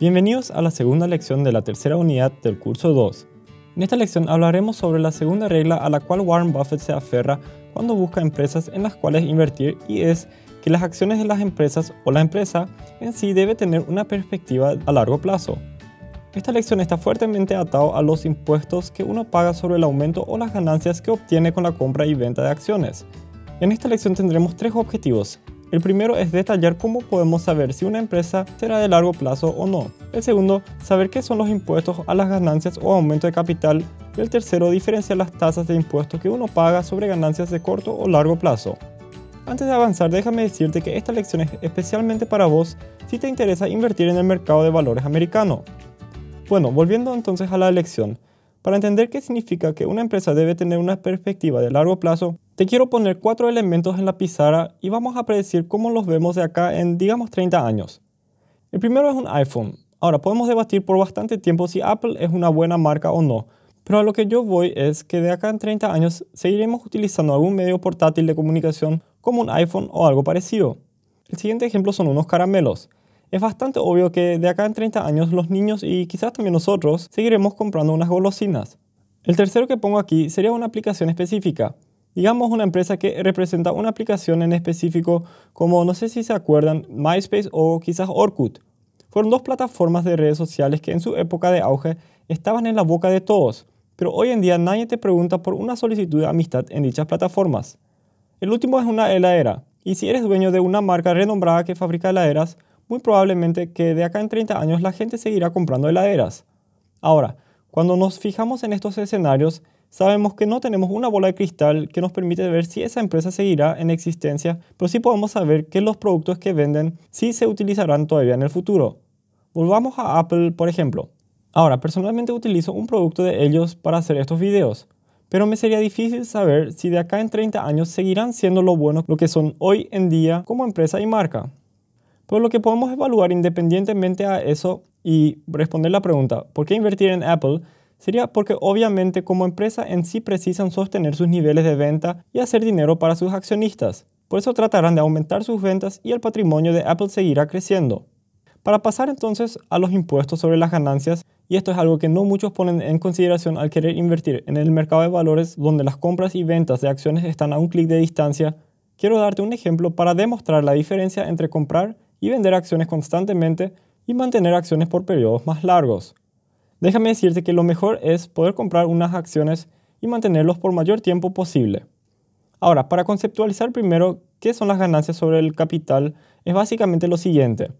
Bienvenidos a la segunda lección de la tercera unidad del curso 2. En esta lección hablaremos sobre la segunda regla a la cual Warren Buffett se aferra cuando busca empresas en las cuales invertir y es que las acciones de las empresas o la empresa en sí debe tener una perspectiva a largo plazo. Esta lección está fuertemente atado a los impuestos que uno paga sobre el aumento o las ganancias que obtiene con la compra y venta de acciones. En esta lección tendremos tres objetivos. El primero es detallar cómo podemos saber si una empresa será de largo plazo o no. El segundo, saber qué son los impuestos a las ganancias o aumento de capital. Y el tercero, diferenciar las tasas de impuestos que uno paga sobre ganancias de corto o largo plazo. Antes de avanzar, déjame decirte que esta lección es especialmente para vos si te interesa invertir en el mercado de valores americano. Bueno, volviendo entonces a la lección. Para entender qué significa que una empresa debe tener una perspectiva de largo plazo, te quiero poner cuatro elementos en la pizarra y vamos a predecir cómo los vemos de acá en, digamos, 30 años. El primero es un iPhone. Ahora, podemos debatir por bastante tiempo si Apple es una buena marca o no, pero a lo que yo voy es que de acá en 30 años seguiremos utilizando algún medio portátil de comunicación como un iPhone o algo parecido. El siguiente ejemplo son unos caramelos. Es bastante obvio que de acá en 30 años los niños y quizás también nosotros seguiremos comprando unas golosinas. El tercero que pongo aquí sería una aplicación específica. Digamos una empresa que representa una aplicación en específico como, no sé si se acuerdan, MySpace o quizás Orkut. Fueron dos plataformas de redes sociales que en su época de auge estaban en la boca de todos, pero hoy en día nadie te pregunta por una solicitud de amistad en dichas plataformas. El último es una heladera, y si eres dueño de una marca renombrada que fabrica heladeras, muy probablemente que de acá en 30 años la gente seguirá comprando heladeras. Ahora, cuando nos fijamos en estos escenarios, Sabemos que no tenemos una bola de cristal que nos permite ver si esa empresa seguirá en existencia, pero sí podemos saber que los productos que venden sí se utilizarán todavía en el futuro. Volvamos a Apple, por ejemplo. Ahora, personalmente utilizo un producto de ellos para hacer estos videos, pero me sería difícil saber si de acá en 30 años seguirán siendo lo buenos lo que son hoy en día como empresa y marca. Por lo que podemos evaluar independientemente a eso y responder la pregunta, ¿por qué invertir en Apple? Sería porque obviamente como empresa en sí precisan sostener sus niveles de venta y hacer dinero para sus accionistas. Por eso tratarán de aumentar sus ventas y el patrimonio de Apple seguirá creciendo. Para pasar entonces a los impuestos sobre las ganancias, y esto es algo que no muchos ponen en consideración al querer invertir en el mercado de valores donde las compras y ventas de acciones están a un clic de distancia, quiero darte un ejemplo para demostrar la diferencia entre comprar y vender acciones constantemente y mantener acciones por periodos más largos. Déjame decirte que lo mejor es poder comprar unas acciones y mantenerlos por mayor tiempo posible. Ahora, para conceptualizar primero qué son las ganancias sobre el capital, es básicamente lo siguiente.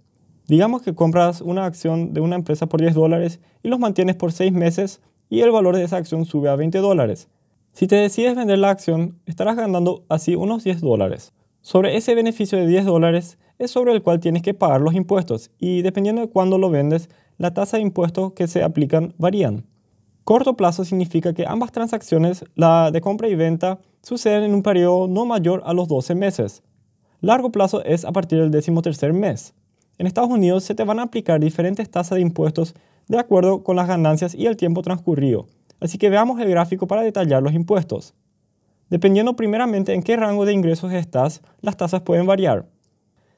Digamos que compras una acción de una empresa por 10 dólares y los mantienes por 6 meses y el valor de esa acción sube a 20 dólares. Si te decides vender la acción, estarás ganando así unos 10 dólares. Sobre ese beneficio de 10 dólares es sobre el cual tienes que pagar los impuestos y dependiendo de cuándo lo vendes, la tasa de impuestos que se aplican varían. Corto plazo significa que ambas transacciones, la de compra y venta, suceden en un periodo no mayor a los 12 meses. Largo plazo es a partir del tercer mes. En Estados Unidos se te van a aplicar diferentes tasas de impuestos de acuerdo con las ganancias y el tiempo transcurrido, así que veamos el gráfico para detallar los impuestos. Dependiendo primeramente en qué rango de ingresos estás, las tasas pueden variar.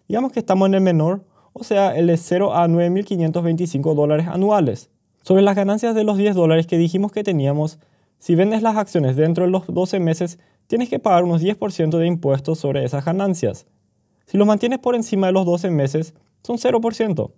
Digamos que estamos en el menor o sea, el de 0 a 9.525 dólares anuales. Sobre las ganancias de los 10 dólares que dijimos que teníamos, si vendes las acciones dentro de los 12 meses, tienes que pagar unos 10% de impuestos sobre esas ganancias. Si los mantienes por encima de los 12 meses, son 0%.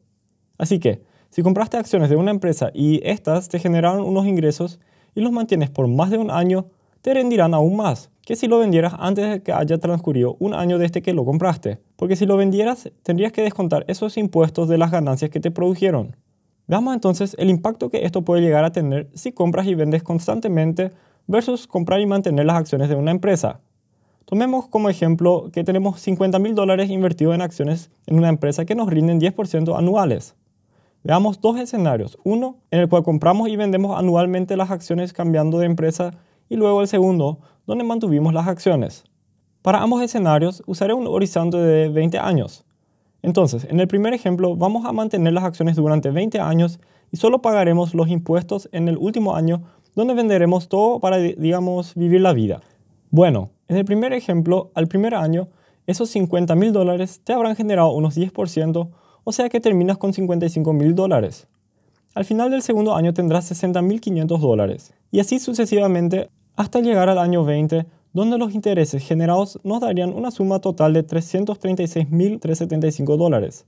Así que, si compraste acciones de una empresa y estas te generaron unos ingresos y los mantienes por más de un año, te rendirán aún más que si lo vendieras antes de que haya transcurrido un año desde este que lo compraste, porque si lo vendieras tendrías que descontar esos impuestos de las ganancias que te produjeron. Veamos entonces el impacto que esto puede llegar a tener si compras y vendes constantemente versus comprar y mantener las acciones de una empresa. Tomemos como ejemplo que tenemos 50 mil dólares invertidos en acciones en una empresa que nos rinden 10% anuales. Veamos dos escenarios. Uno, en el cual compramos y vendemos anualmente las acciones cambiando de empresa y luego el segundo, donde mantuvimos las acciones. Para ambos escenarios usaré un horizonte de 20 años. Entonces, en el primer ejemplo vamos a mantener las acciones durante 20 años y solo pagaremos los impuestos en el último año donde venderemos todo para, digamos, vivir la vida. Bueno, en el primer ejemplo, al primer año, esos 50 mil dólares te habrán generado unos 10%, o sea que terminas con 55 mil dólares. Al final del segundo año tendrás 60.500 dólares, y así sucesivamente hasta llegar al año 20, donde los intereses generados nos darían una suma total de 336.375 dólares.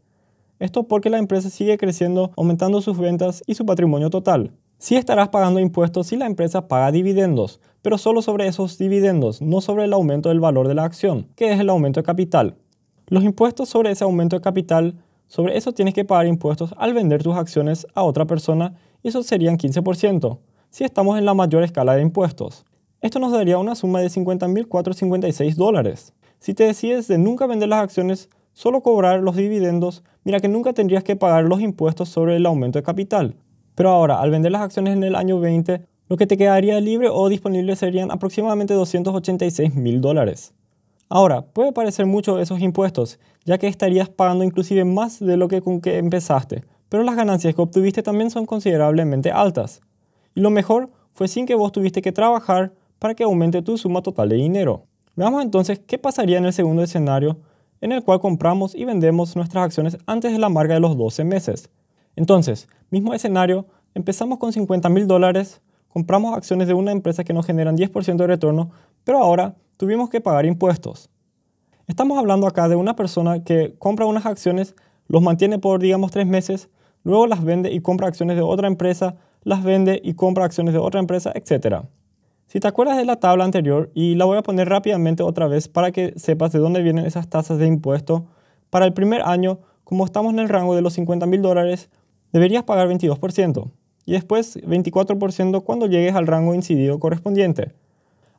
Esto porque la empresa sigue creciendo, aumentando sus ventas y su patrimonio total. Sí estarás pagando impuestos si la empresa paga dividendos, pero solo sobre esos dividendos, no sobre el aumento del valor de la acción, que es el aumento de capital. Los impuestos sobre ese aumento de capital, sobre eso tienes que pagar impuestos al vender tus acciones a otra persona y eso serían 15%, si estamos en la mayor escala de impuestos. Esto nos daría una suma de 50.456 dólares. Si te decides de nunca vender las acciones, solo cobrar los dividendos, mira que nunca tendrías que pagar los impuestos sobre el aumento de capital. Pero ahora, al vender las acciones en el año 20, lo que te quedaría libre o disponible serían aproximadamente 286.000 dólares. Ahora, puede parecer mucho esos impuestos, ya que estarías pagando inclusive más de lo que con que empezaste, pero las ganancias que obtuviste también son considerablemente altas. Y lo mejor fue sin que vos tuviste que trabajar, para que aumente tu suma total de dinero. Veamos entonces qué pasaría en el segundo escenario, en el cual compramos y vendemos nuestras acciones antes de la marca de los 12 meses. Entonces, mismo escenario, empezamos con 50 mil dólares, compramos acciones de una empresa que nos generan 10% de retorno, pero ahora tuvimos que pagar impuestos. Estamos hablando acá de una persona que compra unas acciones, los mantiene por digamos 3 meses, luego las vende y compra acciones de otra empresa, las vende y compra acciones de otra empresa, etcétera. Si te acuerdas de la tabla anterior, y la voy a poner rápidamente otra vez para que sepas de dónde vienen esas tasas de impuesto, para el primer año, como estamos en el rango de los $50,000, mil dólares, deberías pagar 22% y después 24% cuando llegues al rango incidido correspondiente.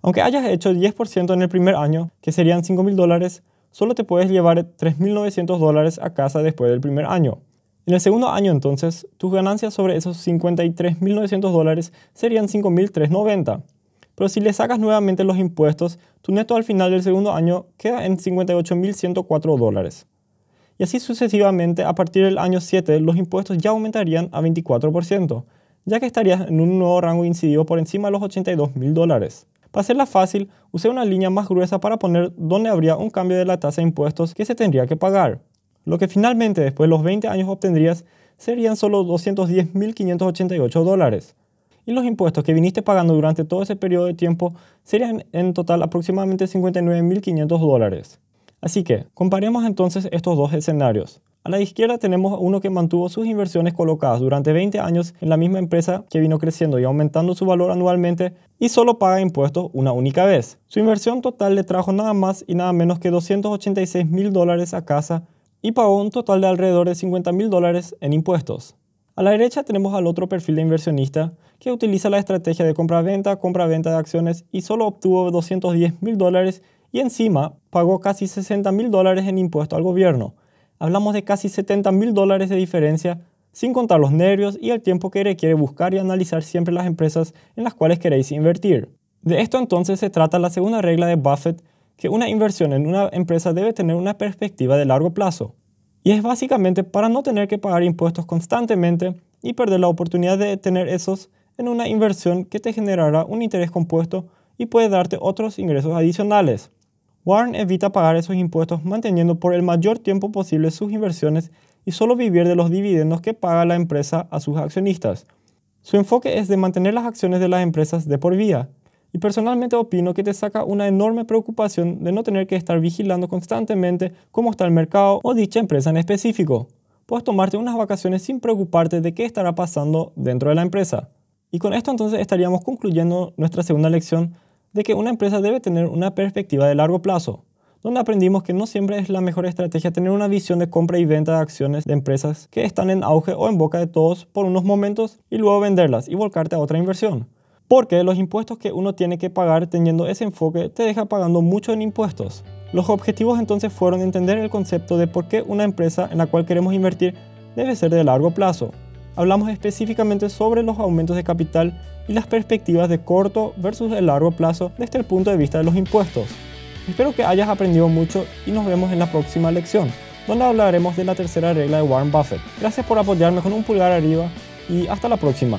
Aunque hayas hecho 10% en el primer año, que serían $5,000, mil dólares, solo te puedes llevar 3.900 dólares a casa después del primer año. En el segundo año entonces, tus ganancias sobre esos 53.900 dólares serían 5.390. Pero si le sacas nuevamente los impuestos, tu neto al final del segundo año queda en 58.104 dólares. Y así sucesivamente, a partir del año 7, los impuestos ya aumentarían a 24%, ya que estarías en un nuevo rango incidido por encima de los 82.000 dólares. Para hacerla fácil, usé una línea más gruesa para poner dónde habría un cambio de la tasa de impuestos que se tendría que pagar. Lo que finalmente después de los 20 años obtendrías serían solo 210.588 dólares, y los impuestos que viniste pagando durante todo ese periodo de tiempo serían en total aproximadamente 59.500 dólares. Así que, comparemos entonces estos dos escenarios. A la izquierda tenemos uno que mantuvo sus inversiones colocadas durante 20 años en la misma empresa que vino creciendo y aumentando su valor anualmente y solo paga impuestos una única vez. Su inversión total le trajo nada más y nada menos que 286 mil dólares a casa y pagó un total de alrededor de 50 mil dólares en impuestos. A la derecha tenemos al otro perfil de inversionista que utiliza la estrategia de compra-venta, compra-venta de acciones y solo obtuvo 210 mil dólares y encima pagó casi 60 mil dólares en impuesto al gobierno. Hablamos de casi 70 mil dólares de diferencia, sin contar los nervios y el tiempo que requiere buscar y analizar siempre las empresas en las cuales queréis invertir. De esto entonces se trata la segunda regla de Buffett, que una inversión en una empresa debe tener una perspectiva de largo plazo. Y es básicamente para no tener que pagar impuestos constantemente y perder la oportunidad de tener esos en una inversión que te generará un interés compuesto y puede darte otros ingresos adicionales. Warren evita pagar esos impuestos manteniendo por el mayor tiempo posible sus inversiones y solo vivir de los dividendos que paga la empresa a sus accionistas. Su enfoque es de mantener las acciones de las empresas de por vida, y personalmente opino que te saca una enorme preocupación de no tener que estar vigilando constantemente cómo está el mercado o dicha empresa en específico. Puedes tomarte unas vacaciones sin preocuparte de qué estará pasando dentro de la empresa. Y con esto entonces estaríamos concluyendo nuestra segunda lección de que una empresa debe tener una perspectiva de largo plazo, donde aprendimos que no siempre es la mejor estrategia tener una visión de compra y venta de acciones de empresas que están en auge o en boca de todos por unos momentos y luego venderlas y volcarte a otra inversión porque los impuestos que uno tiene que pagar teniendo ese enfoque te deja pagando mucho en impuestos. Los objetivos entonces fueron entender el concepto de por qué una empresa en la cual queremos invertir debe ser de largo plazo. Hablamos específicamente sobre los aumentos de capital y las perspectivas de corto versus el largo plazo desde el punto de vista de los impuestos. Espero que hayas aprendido mucho y nos vemos en la próxima lección, donde hablaremos de la tercera regla de Warren Buffett. Gracias por apoyarme con un pulgar arriba y hasta la próxima.